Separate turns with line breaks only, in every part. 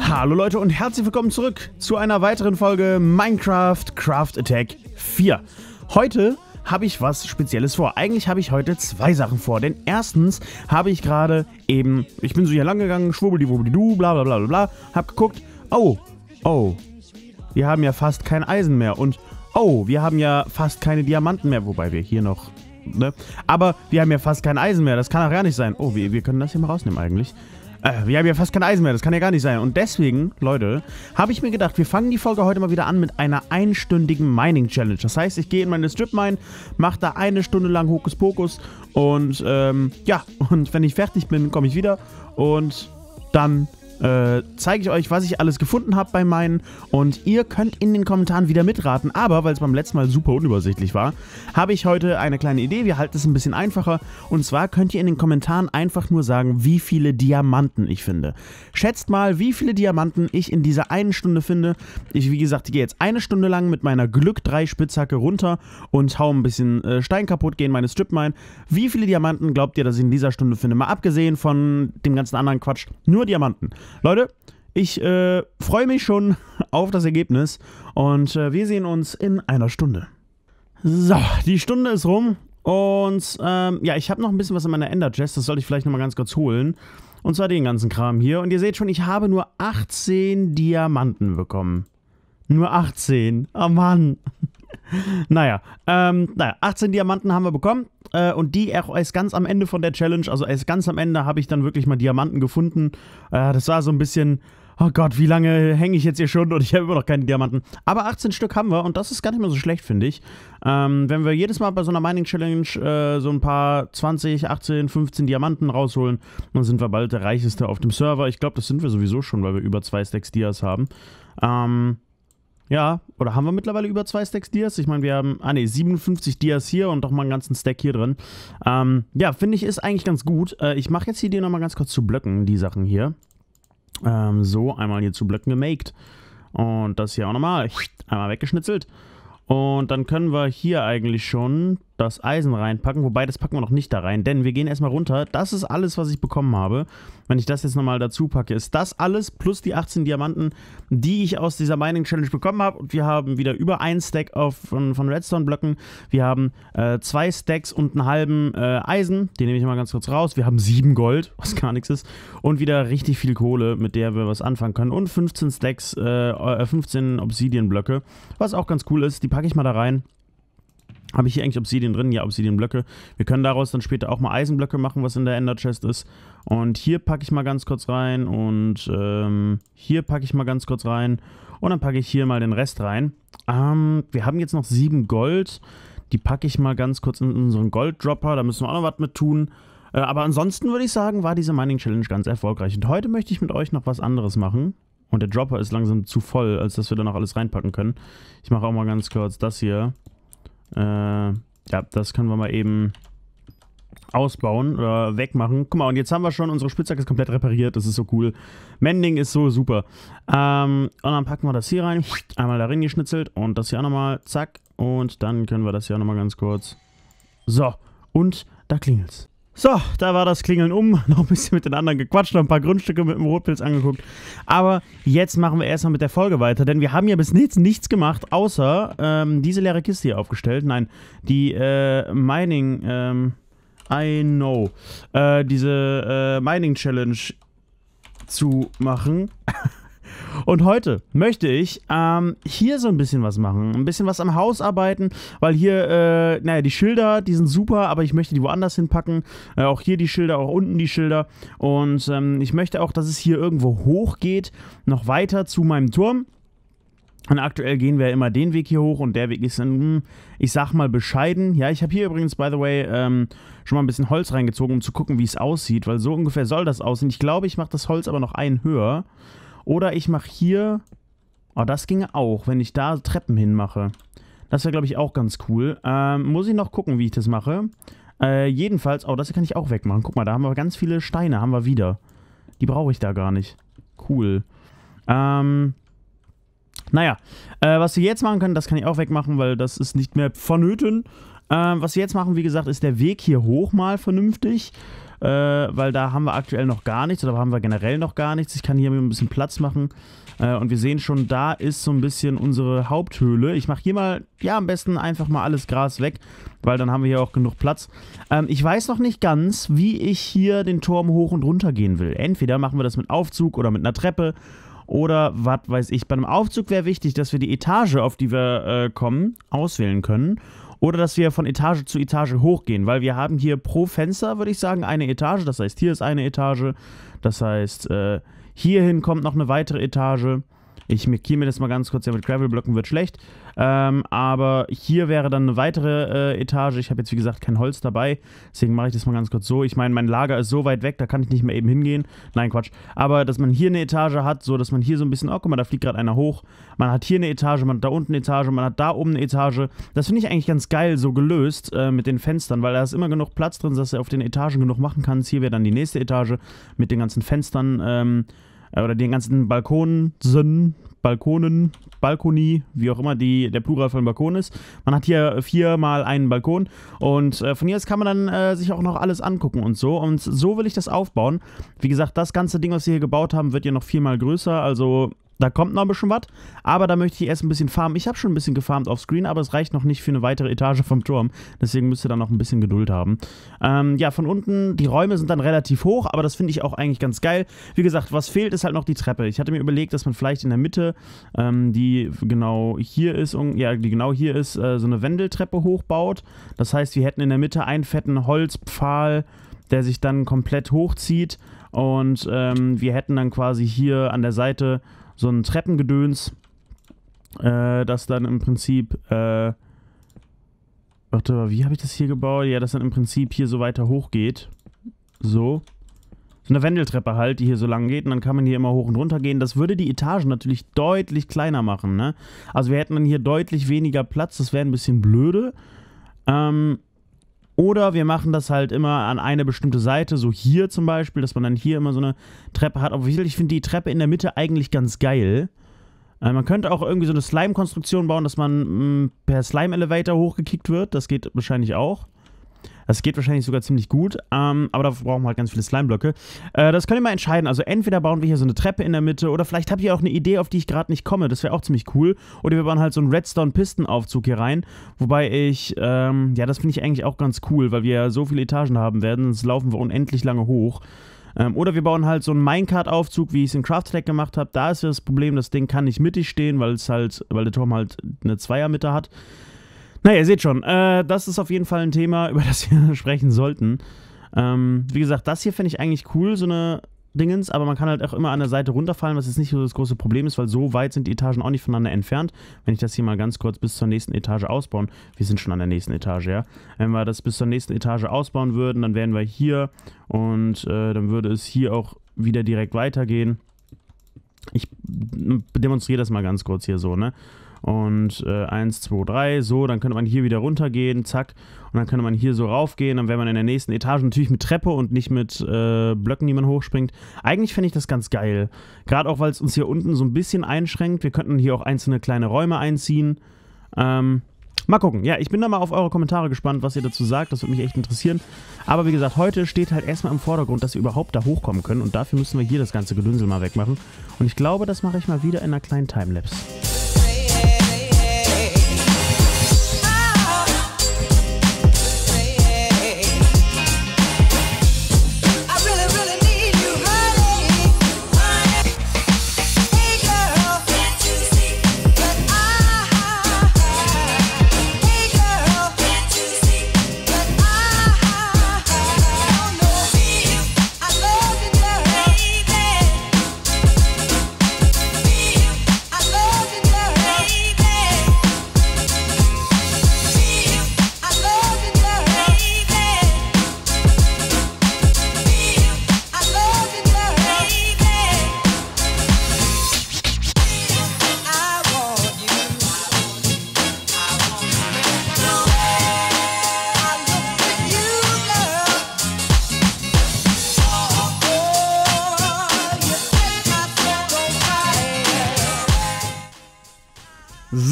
Hallo Leute und herzlich willkommen zurück zu einer weiteren Folge Minecraft Craft Attack 4. Heute habe ich was Spezielles vor. Eigentlich habe ich heute zwei Sachen vor. Denn erstens habe ich gerade eben, ich bin so hier lang gegangen, schwubbeldiwubbelidu, bla bla bla bla bla, habe geguckt, oh, oh, wir haben ja fast kein Eisen mehr und oh, wir haben ja fast keine Diamanten mehr, wobei wir hier noch ne? Aber wir haben ja fast kein Eisen mehr. Das kann auch gar nicht sein. Oh, wir, wir können das hier mal rausnehmen eigentlich. Äh, wir haben ja fast kein Eisen mehr, das kann ja gar nicht sein. Und deswegen, Leute, habe ich mir gedacht, wir fangen die Folge heute mal wieder an mit einer einstündigen Mining-Challenge. Das heißt, ich gehe in meine Strip-Mine, mache da eine Stunde lang Hokuspokus und ähm, ja, und wenn ich fertig bin, komme ich wieder und dann äh, zeige ich euch, was ich alles gefunden habe bei meinen. Und ihr könnt in den Kommentaren wieder mitraten. Aber, weil es beim letzten Mal super unübersichtlich war, habe ich heute eine kleine Idee. Wir halten es ein bisschen einfacher. Und zwar könnt ihr in den Kommentaren einfach nur sagen, wie viele Diamanten ich finde. Schätzt mal, wie viele Diamanten ich in dieser einen Stunde finde. Ich, wie gesagt, gehe jetzt eine Stunde lang mit meiner Glück 3 Spitzhacke runter und hau ein bisschen äh, Stein kaputt, gehen meine Strip Mine. Wie viele Diamanten glaubt ihr, dass ich in dieser Stunde finde? Mal abgesehen von dem ganzen anderen Quatsch. Nur Diamanten. Leute, ich äh, freue mich schon auf das Ergebnis und äh, wir sehen uns in einer Stunde. So, die Stunde ist rum und ähm, ja, ich habe noch ein bisschen was in meiner Ender Chest, das sollte ich vielleicht nochmal ganz kurz holen. Und zwar den ganzen Kram hier. Und ihr seht schon, ich habe nur 18 Diamanten bekommen. Nur 18. Oh Mann. naja, ähm, naja, 18 Diamanten haben wir bekommen. Äh, und die auch erst ganz am Ende von der Challenge, also erst ganz am Ende habe ich dann wirklich mal Diamanten gefunden. Äh, das war so ein bisschen, oh Gott, wie lange hänge ich jetzt hier schon und ich habe immer noch keine Diamanten. Aber 18 Stück haben wir und das ist gar nicht mehr so schlecht, finde ich. Ähm, wenn wir jedes Mal bei so einer Mining Challenge äh, so ein paar 20, 18, 15 Diamanten rausholen, dann sind wir bald der reicheste auf dem Server. Ich glaube, das sind wir sowieso schon, weil wir über zwei Stacks Dias haben. Ähm, ja, oder haben wir mittlerweile über zwei Stacks Dias? Ich meine, wir haben, ah ne, 57 Dias hier und doch mal einen ganzen Stack hier drin. Ähm, ja, finde ich, ist eigentlich ganz gut. Äh, ich mache jetzt hier die nochmal ganz kurz zu Blöcken, die Sachen hier. Ähm, so, einmal hier zu Blöcken gemaked. Und das hier auch nochmal, einmal weggeschnitzelt. Und dann können wir hier eigentlich schon das Eisen reinpacken. Wobei, das packen wir noch nicht da rein, denn wir gehen erstmal runter. Das ist alles, was ich bekommen habe. Wenn ich das jetzt nochmal dazu packe, ist das alles plus die 18 Diamanten, die ich aus dieser Mining Challenge bekommen habe. Und wir haben wieder über ein Stack auf, von, von Redstone-Blöcken. Wir haben äh, zwei Stacks und einen halben äh, Eisen. Den nehme ich mal ganz kurz raus. Wir haben sieben Gold, was gar nichts ist. Und wieder richtig viel Kohle, mit der wir was anfangen können. Und 15 Stacks, äh, 15 äh, Obsidian-Blöcke, was auch ganz cool ist. Die packe ich mal da rein. Habe ich hier eigentlich Obsidian drin? Ja, Obsidian-Blöcke. Wir können daraus dann später auch mal Eisenblöcke machen, was in der Ender-Chest ist. Und hier packe ich mal ganz kurz rein und ähm, hier packe ich mal ganz kurz rein. Und dann packe ich hier mal den Rest rein. Ähm, wir haben jetzt noch sieben Gold. Die packe ich mal ganz kurz in unseren Gold-Dropper. Da müssen wir auch noch was mit tun. Äh, aber ansonsten würde ich sagen, war diese Mining-Challenge ganz erfolgreich. Und heute möchte ich mit euch noch was anderes machen. Und der Dropper ist langsam zu voll, als dass wir da noch alles reinpacken können. Ich mache auch mal ganz kurz das hier. Äh, ja, das können wir mal eben ausbauen oder wegmachen. Guck mal, und jetzt haben wir schon, unsere Spitzhacke ist komplett repariert. Das ist so cool. Mending ist so super. Ähm, und dann packen wir das hier rein. Einmal da geschnitzelt und das hier auch nochmal. Zack. Und dann können wir das hier auch nochmal ganz kurz. So, und da klingelt's. So, da war das Klingeln um. Noch ein bisschen mit den anderen gequatscht, noch ein paar Grundstücke mit dem Rotpilz angeguckt. Aber jetzt machen wir erstmal mit der Folge weiter, denn wir haben ja bis jetzt nichts gemacht, außer ähm, diese leere Kiste hier aufgestellt. Nein, die äh, Mining, ähm, I know, äh, diese äh, Mining Challenge zu machen. Und heute möchte ich ähm, hier so ein bisschen was machen. Ein bisschen was am Haus arbeiten, weil hier, äh, naja, die Schilder, die sind super, aber ich möchte die woanders hinpacken. Äh, auch hier die Schilder, auch unten die Schilder. Und ähm, ich möchte auch, dass es hier irgendwo hoch geht, noch weiter zu meinem Turm. Und aktuell gehen wir immer den Weg hier hoch und der Weg ist dann, hm, ich sag mal, bescheiden. Ja, ich habe hier übrigens, by the way, ähm, schon mal ein bisschen Holz reingezogen, um zu gucken, wie es aussieht, weil so ungefähr soll das aussehen. Ich glaube, ich mache das Holz aber noch einen höher. Oder ich mache hier... Oh, das ginge auch, wenn ich da Treppen hinmache. Das wäre, glaube ich, auch ganz cool. Ähm, muss ich noch gucken, wie ich das mache. Äh, jedenfalls... Oh, das hier kann ich auch wegmachen. Guck mal, da haben wir ganz viele Steine, haben wir wieder. Die brauche ich da gar nicht. Cool. Ähm... Naja, äh, was wir jetzt machen können, das kann ich auch wegmachen, weil das ist nicht mehr vonnöten. Ähm, was wir jetzt machen, wie gesagt, ist der Weg hier hoch mal vernünftig äh, weil da haben wir aktuell noch gar nichts oder haben wir generell noch gar nichts. Ich kann hier ein bisschen Platz machen äh, und wir sehen schon, da ist so ein bisschen unsere Haupthöhle. Ich mache hier mal, ja am besten einfach mal alles Gras weg, weil dann haben wir hier auch genug Platz. Ähm, ich weiß noch nicht ganz, wie ich hier den Turm hoch und runter gehen will. Entweder machen wir das mit Aufzug oder mit einer Treppe oder was weiß ich. Bei einem Aufzug wäre wichtig, dass wir die Etage, auf die wir äh, kommen, auswählen können oder dass wir von Etage zu Etage hochgehen, weil wir haben hier pro Fenster, würde ich sagen, eine Etage. Das heißt, hier ist eine Etage. Das heißt, äh, hierhin kommt noch eine weitere Etage. Ich markiere mir das mal ganz kurz, ja, mit Gravelblöcken wird schlecht. Ähm, aber hier wäre dann eine weitere äh, Etage. Ich habe jetzt, wie gesagt, kein Holz dabei. Deswegen mache ich das mal ganz kurz so. Ich meine, mein Lager ist so weit weg, da kann ich nicht mehr eben hingehen. Nein, Quatsch. Aber dass man hier eine Etage hat, so dass man hier so ein bisschen, oh, guck mal, da fliegt gerade einer hoch. Man hat hier eine Etage, man hat da unten eine Etage, man hat da oben eine Etage. Das finde ich eigentlich ganz geil so gelöst äh, mit den Fenstern, weil da ist immer genug Platz drin, dass du auf den Etagen genug machen kannst. Hier wäre dann die nächste Etage mit den ganzen Fenstern. Ähm, äh, oder den ganzen Balkonsen, Balkonen, Balkonie, wie auch immer die, der Plural von Balkon ist. Man hat hier viermal einen Balkon und äh, von hier aus kann man dann äh, sich auch noch alles angucken und so. Und so will ich das aufbauen. Wie gesagt, das ganze Ding, was wir hier gebaut haben, wird ja noch viermal größer. Also da kommt noch ein bisschen was, aber da möchte ich erst ein bisschen farmen. Ich habe schon ein bisschen gefarmt auf Screen, aber es reicht noch nicht für eine weitere Etage vom Turm. Deswegen müsst ihr da noch ein bisschen Geduld haben. Ähm, ja, von unten, die Räume sind dann relativ hoch, aber das finde ich auch eigentlich ganz geil. Wie gesagt, was fehlt, ist halt noch die Treppe. Ich hatte mir überlegt, dass man vielleicht in der Mitte, ähm, die genau hier ist, ja, die genau hier ist, äh, so eine Wendeltreppe hochbaut. Das heißt, wir hätten in der Mitte einen fetten Holzpfahl, der sich dann komplett hochzieht und ähm, wir hätten dann quasi hier an der Seite so ein Treppengedöns, äh, das dann im Prinzip, äh, warte mal, wie habe ich das hier gebaut? Ja, das dann im Prinzip hier so weiter hoch geht. So. So eine Wendeltreppe halt, die hier so lang geht und dann kann man hier immer hoch und runter gehen. Das würde die Etagen natürlich deutlich kleiner machen, ne? Also wir hätten dann hier deutlich weniger Platz, das wäre ein bisschen blöde. Ähm, oder wir machen das halt immer an eine bestimmte Seite, so hier zum Beispiel, dass man dann hier immer so eine Treppe hat. Obwohl ich finde die Treppe in der Mitte eigentlich ganz geil. Äh, man könnte auch irgendwie so eine Slime-Konstruktion bauen, dass man mh, mm, per Slime-Elevator hochgekickt wird. Das geht wahrscheinlich auch. Das geht wahrscheinlich sogar ziemlich gut, ähm, aber dafür brauchen wir halt ganz viele Slime-Blöcke. Äh, das könnt ihr mal entscheiden. Also entweder bauen wir hier so eine Treppe in der Mitte oder vielleicht habt ihr auch eine Idee, auf die ich gerade nicht komme. Das wäre auch ziemlich cool. Oder wir bauen halt so einen Redstone-Pisten-Aufzug hier rein. Wobei ich, ähm, ja, das finde ich eigentlich auch ganz cool, weil wir ja so viele Etagen haben werden, sonst laufen wir unendlich lange hoch. Ähm, oder wir bauen halt so einen Minecart-Aufzug, wie ich es in Craftleck gemacht habe. Da ist ja das Problem, das Ding kann nicht mittig stehen, weil es halt, weil der Turm halt eine Zweiermitte hat. Naja, ihr seht schon, äh, das ist auf jeden Fall ein Thema, über das wir sprechen sollten. Ähm, wie gesagt, das hier finde ich eigentlich cool, so eine Dingens, aber man kann halt auch immer an der Seite runterfallen, was jetzt nicht so das große Problem ist, weil so weit sind die Etagen auch nicht voneinander entfernt. Wenn ich das hier mal ganz kurz bis zur nächsten Etage ausbauen, wir sind schon an der nächsten Etage, ja. Wenn wir das bis zur nächsten Etage ausbauen würden, dann wären wir hier und äh, dann würde es hier auch wieder direkt weitergehen. Ich demonstriere das mal ganz kurz hier so, ne und äh, 1, 2, 3, so, dann könnte man hier wieder runtergehen, zack, und dann könnte man hier so raufgehen, dann wäre man in der nächsten Etage, natürlich mit Treppe und nicht mit äh, Blöcken, die man hochspringt. Eigentlich fände ich das ganz geil, gerade auch, weil es uns hier unten so ein bisschen einschränkt, wir könnten hier auch einzelne kleine Räume einziehen, ähm... Mal gucken. Ja, ich bin da mal auf eure Kommentare gespannt, was ihr dazu sagt. Das würde mich echt interessieren. Aber wie gesagt, heute steht halt erstmal im Vordergrund, dass wir überhaupt da hochkommen können. Und dafür müssen wir hier das ganze Gedünsel mal wegmachen. Und ich glaube, das mache ich mal wieder in einer kleinen Timelapse.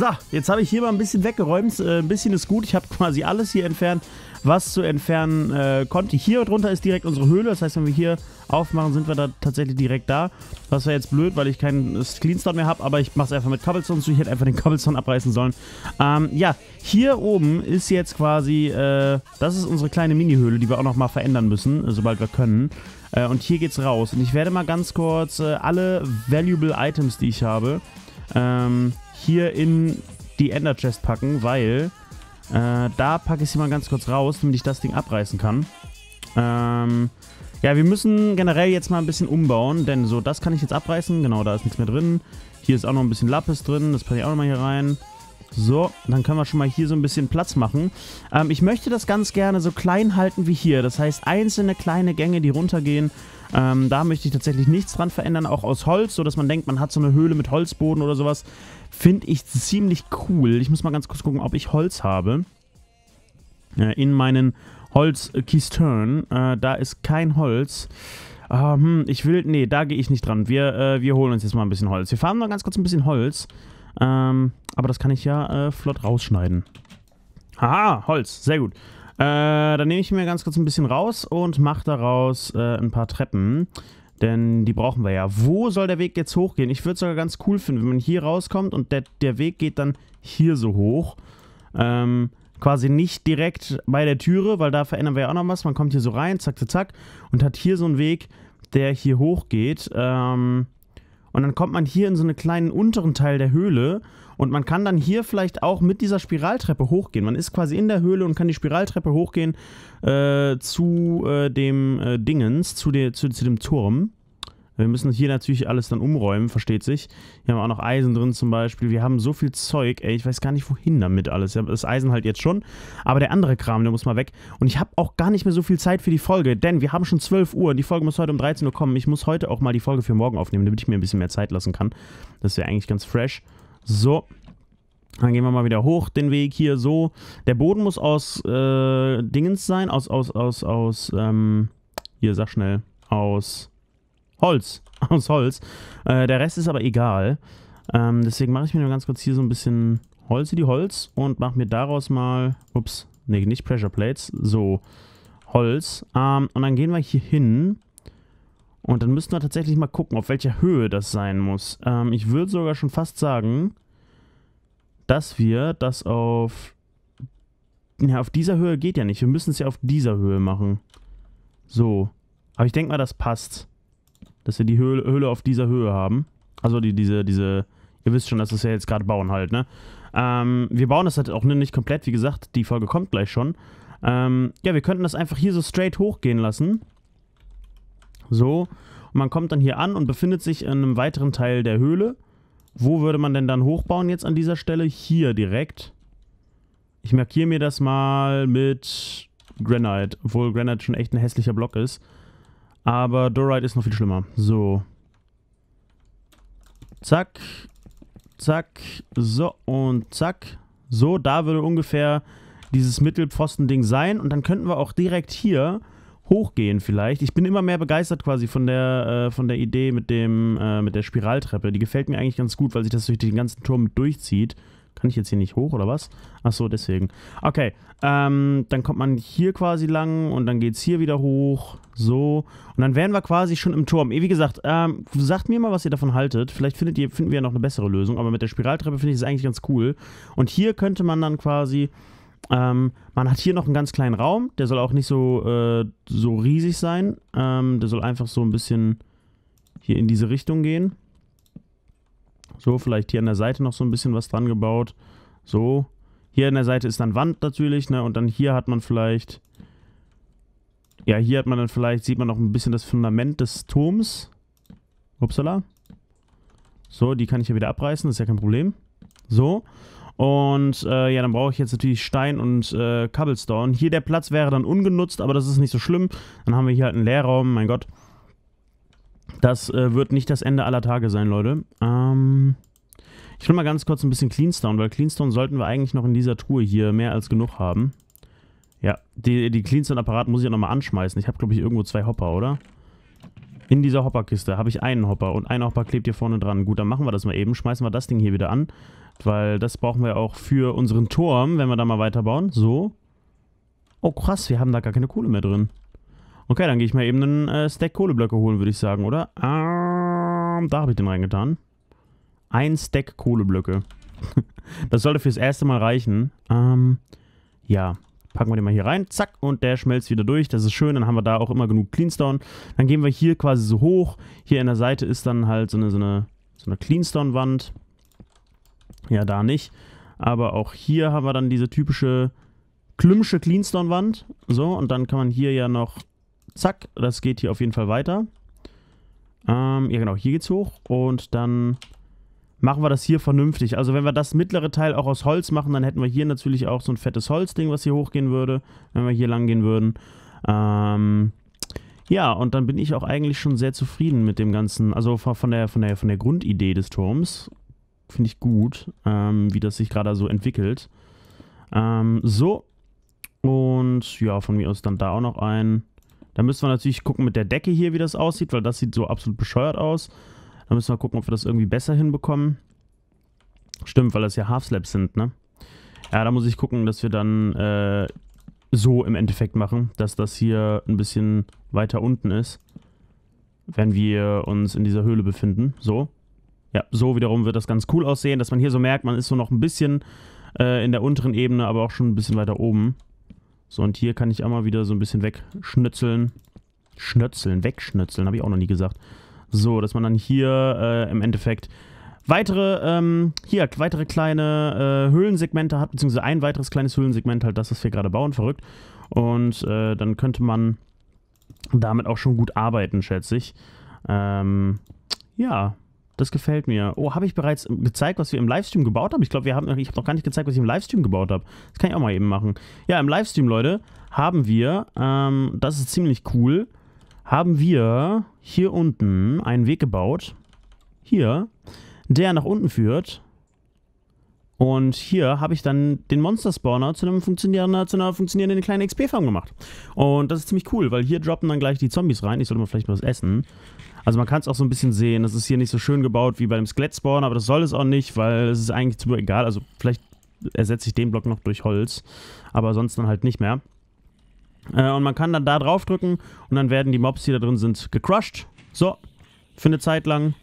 So, jetzt habe ich hier mal ein bisschen weggeräumt. Äh, ein bisschen ist gut. Ich habe quasi alles hier entfernt, was zu entfernen äh, konnte. Hier drunter ist direkt unsere Höhle. Das heißt, wenn wir hier aufmachen, sind wir da tatsächlich direkt da. Das wäre jetzt blöd, weil ich keinen Cleanstone mehr habe. Aber ich mache es einfach mit Cobblestone zu. Ich hätte einfach den Cobblestone abreißen sollen. Ähm, ja, hier oben ist jetzt quasi... Äh, das ist unsere kleine Mini-Höhle, die wir auch nochmal verändern müssen, äh, sobald wir können. Äh, und hier geht's raus. Und ich werde mal ganz kurz äh, alle Valuable Items, die ich habe ähm, hier in die Ender Chest packen, weil äh, da packe ich sie mal ganz kurz raus, damit ich das Ding abreißen kann. Ähm, ja, wir müssen generell jetzt mal ein bisschen umbauen, denn so, das kann ich jetzt abreißen. Genau, da ist nichts mehr drin. Hier ist auch noch ein bisschen Lapis drin, das packe ich auch nochmal hier rein. So, dann können wir schon mal hier so ein bisschen Platz machen. Ähm, ich möchte das ganz gerne so klein halten wie hier. Das heißt, einzelne kleine Gänge, die runtergehen. Ähm, da möchte ich tatsächlich nichts dran verändern, auch aus Holz, sodass man denkt, man hat so eine Höhle mit Holzboden oder sowas. Finde ich ziemlich cool. Ich muss mal ganz kurz gucken, ob ich Holz habe. Äh, in meinen Holzkistern. Äh, da ist kein Holz. Ähm, ich will, nee, da gehe ich nicht dran. Wir, äh, wir holen uns jetzt mal ein bisschen Holz. Wir farmen mal ganz kurz ein bisschen Holz. Ähm, aber das kann ich ja äh, flott rausschneiden. Aha, Holz, sehr gut. Äh, dann nehme ich mir ganz kurz ein bisschen raus und mache daraus äh, ein paar Treppen. Denn die brauchen wir ja. Wo soll der Weg jetzt hochgehen? Ich würde es sogar ganz cool finden, wenn man hier rauskommt und der, der Weg geht dann hier so hoch. Ähm, quasi nicht direkt bei der Türe, weil da verändern wir ja auch noch was. Man kommt hier so rein, zack, zack, zack und hat hier so einen Weg, der hier hochgeht. Ähm, und dann kommt man hier in so einen kleinen unteren Teil der Höhle und man kann dann hier vielleicht auch mit dieser Spiraltreppe hochgehen. Man ist quasi in der Höhle und kann die Spiraltreppe hochgehen äh, zu äh, dem äh, Dingens, zu, der, zu, zu dem Turm. Wir müssen hier natürlich alles dann umräumen, versteht sich. Hier haben wir auch noch Eisen drin zum Beispiel. Wir haben so viel Zeug. Ey, ich weiß gar nicht, wohin damit alles. Das Eisen halt jetzt schon. Aber der andere Kram, der muss mal weg. Und ich habe auch gar nicht mehr so viel Zeit für die Folge. Denn wir haben schon 12 Uhr. Die Folge muss heute um 13 Uhr kommen. Ich muss heute auch mal die Folge für morgen aufnehmen, damit ich mir ein bisschen mehr Zeit lassen kann. Das wäre eigentlich ganz fresh. So. Dann gehen wir mal wieder hoch den Weg hier so. Der Boden muss aus äh, Dingens sein. Aus, aus, aus, aus, ähm, hier, sag schnell. Aus Holz. Aus Holz. Äh, der Rest ist aber egal. Ähm, deswegen mache ich mir nur ganz kurz hier so ein bisschen Holz die Holz und mache mir daraus mal, ups, nee, nicht Pressure Plates, so Holz. Ähm, und dann gehen wir hier hin und dann müssten wir tatsächlich mal gucken, auf welcher Höhe das sein muss. Ähm, ich würde sogar schon fast sagen, dass wir das auf... Ja, auf dieser Höhe geht ja nicht. Wir müssen es ja auf dieser Höhe machen. So. Aber ich denke mal, das passt dass wir die Höhle, Höhle auf dieser Höhe haben. Also die, diese, diese, ihr wisst schon, dass wir es ja jetzt gerade bauen halt, ne? Ähm, wir bauen das halt auch nicht komplett, wie gesagt, die Folge kommt gleich schon. Ähm, ja, wir könnten das einfach hier so straight hochgehen lassen. So. Und man kommt dann hier an und befindet sich in einem weiteren Teil der Höhle. Wo würde man denn dann hochbauen jetzt an dieser Stelle? Hier direkt. Ich markiere mir das mal mit Granite, obwohl Granite schon echt ein hässlicher Block ist. Aber Dorite ist noch viel schlimmer. So. Zack. Zack. So. Und zack. So, da würde ungefähr dieses Mittelpfosten-Ding sein. Und dann könnten wir auch direkt hier hochgehen vielleicht. Ich bin immer mehr begeistert quasi von der, äh, von der Idee mit, dem, äh, mit der Spiraltreppe. Die gefällt mir eigentlich ganz gut, weil sich das durch den ganzen Turm durchzieht. Kann ich jetzt hier nicht hoch oder was? Achso, deswegen. Okay, ähm, dann kommt man hier quasi lang und dann geht es hier wieder hoch. So. Und dann wären wir quasi schon im Turm. Wie gesagt, ähm, sagt mir mal, was ihr davon haltet. Vielleicht findet ihr, finden wir ja noch eine bessere Lösung. Aber mit der Spiraltreppe finde ich das eigentlich ganz cool. Und hier könnte man dann quasi... Ähm, man hat hier noch einen ganz kleinen Raum. Der soll auch nicht so, äh, so riesig sein. Ähm, der soll einfach so ein bisschen hier in diese Richtung gehen. So, vielleicht hier an der Seite noch so ein bisschen was dran gebaut. So. Hier an der Seite ist dann Wand natürlich, ne? Und dann hier hat man vielleicht... Ja, hier hat man dann vielleicht, sieht man noch ein bisschen das Fundament des Turms. Upsala. So, die kann ich ja wieder abreißen, das ist ja kein Problem. So. Und äh, ja, dann brauche ich jetzt natürlich Stein und äh, Cobblestone. Hier der Platz wäre dann ungenutzt, aber das ist nicht so schlimm. Dann haben wir hier halt einen Leerraum, mein Gott. Das äh, wird nicht das Ende aller Tage sein, Leute. Ähm, ich will mal ganz kurz ein bisschen Cleanstone, weil Cleanstone sollten wir eigentlich noch in dieser Truhe hier mehr als genug haben. Ja, die, die Cleanstone-Apparat muss ich ja nochmal anschmeißen. Ich habe, glaube ich, irgendwo zwei Hopper, oder? In dieser Hopperkiste habe ich einen Hopper und ein Hopper klebt hier vorne dran. Gut, dann machen wir das mal eben. Schmeißen wir das Ding hier wieder an, weil das brauchen wir auch für unseren Turm, wenn wir da mal weiterbauen. So. Oh krass, wir haben da gar keine Kohle mehr drin. Okay, dann gehe ich mal eben einen äh, Stack Kohleblöcke holen, würde ich sagen, oder? Ähm, da habe ich den reingetan. Ein Stack Kohleblöcke. das sollte fürs erste Mal reichen. Ähm, ja, packen wir den mal hier rein, zack, und der schmelzt wieder durch, das ist schön, dann haben wir da auch immer genug Cleanstone. Dann gehen wir hier quasi so hoch, hier an der Seite ist dann halt so eine, so eine, so eine Cleanstone-Wand. Ja, da nicht, aber auch hier haben wir dann diese typische klümmsche Cleanstone-Wand, so, und dann kann man hier ja noch Zack, das geht hier auf jeden Fall weiter. Ähm, ja genau, hier geht's hoch und dann machen wir das hier vernünftig. Also wenn wir das mittlere Teil auch aus Holz machen, dann hätten wir hier natürlich auch so ein fettes Holzding, was hier hochgehen würde, wenn wir hier lang gehen würden. Ähm, ja, und dann bin ich auch eigentlich schon sehr zufrieden mit dem ganzen, also von der, von der, von der Grundidee des Turms. Finde ich gut, ähm, wie das sich gerade so entwickelt. Ähm, so. Und ja, von mir aus dann da auch noch ein. Da müssen wir natürlich gucken mit der Decke hier, wie das aussieht, weil das sieht so absolut bescheuert aus. Da müssen wir gucken, ob wir das irgendwie besser hinbekommen. Stimmt, weil das ja Half-Slaps sind, ne? Ja, da muss ich gucken, dass wir dann äh, so im Endeffekt machen, dass das hier ein bisschen weiter unten ist, wenn wir uns in dieser Höhle befinden. So. Ja, so wiederum wird das ganz cool aussehen, dass man hier so merkt, man ist so noch ein bisschen äh, in der unteren Ebene, aber auch schon ein bisschen weiter oben. So, und hier kann ich einmal wieder so ein bisschen wegschnitzeln. Schnitzeln, wegschnitzeln, habe ich auch noch nie gesagt. So, dass man dann hier äh, im Endeffekt weitere, ähm, hier, weitere kleine äh, Höhlensegmente hat, beziehungsweise ein weiteres kleines Höhlensegment, halt das, was wir gerade bauen, verrückt. Und äh, dann könnte man damit auch schon gut arbeiten, schätze ich. Ähm, ja, das gefällt mir. Oh, habe ich bereits gezeigt, was wir im Livestream gebaut haben? Ich glaube, wir haben, ich habe noch gar nicht gezeigt, was ich im Livestream gebaut habe. Das kann ich auch mal eben machen. Ja, im Livestream, Leute, haben wir, ähm, das ist ziemlich cool, haben wir hier unten einen Weg gebaut. Hier, der nach unten führt und hier habe ich dann den Monster Spawner zu, einem funktionierenden, zu einer funktionierenden kleinen XP-Farm gemacht. Und das ist ziemlich cool, weil hier droppen dann gleich die Zombies rein. Ich sollte mal vielleicht mal was essen. Also man kann es auch so ein bisschen sehen. Das ist hier nicht so schön gebaut wie bei dem skelett spawner aber das soll es auch nicht, weil es ist eigentlich zu egal. Also vielleicht ersetze ich den Block noch durch Holz, aber sonst dann halt nicht mehr. Äh, und man kann dann da draufdrücken und dann werden die Mobs, die da drin sind, gecrushed. So, für eine Zeit lang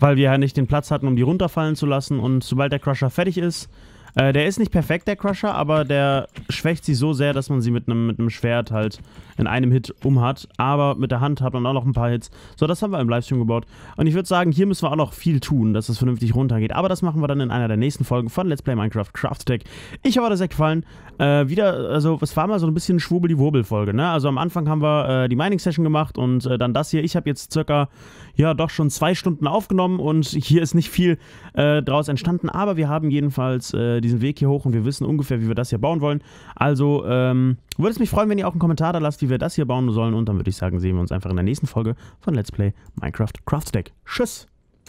weil wir ja nicht den Platz hatten, um die runterfallen zu lassen. Und sobald der Crusher fertig ist, äh, der ist nicht perfekt, der Crusher, aber der schwächt sie so sehr, dass man sie mit einem mit Schwert halt in einem Hit umhat. Aber mit der Hand hat man auch noch ein paar Hits. So, das haben wir im Livestream gebaut. Und ich würde sagen, hier müssen wir auch noch viel tun, dass es vernünftig runtergeht. Aber das machen wir dann in einer der nächsten Folgen von Let's Play Minecraft Craft Tech. Ich hoffe, das hat gefallen. Äh, wieder, also es war mal so ein bisschen schwurbel die Wurbel-Folge, ne? Also am Anfang haben wir äh, die Mining-Session gemacht und äh, dann das hier. Ich habe jetzt circa ja doch schon zwei Stunden aufgenommen und hier ist nicht viel äh, draus entstanden, aber wir haben jedenfalls äh, diesen Weg hier hoch und wir wissen ungefähr, wie wir das hier bauen wollen. Also ähm, würde es mich freuen, wenn ihr auch einen Kommentar da lasst, wie wir das hier bauen sollen und dann würde ich sagen, sehen wir uns einfach in der nächsten Folge von Let's Play Minecraft Craft Deck. Tschüss!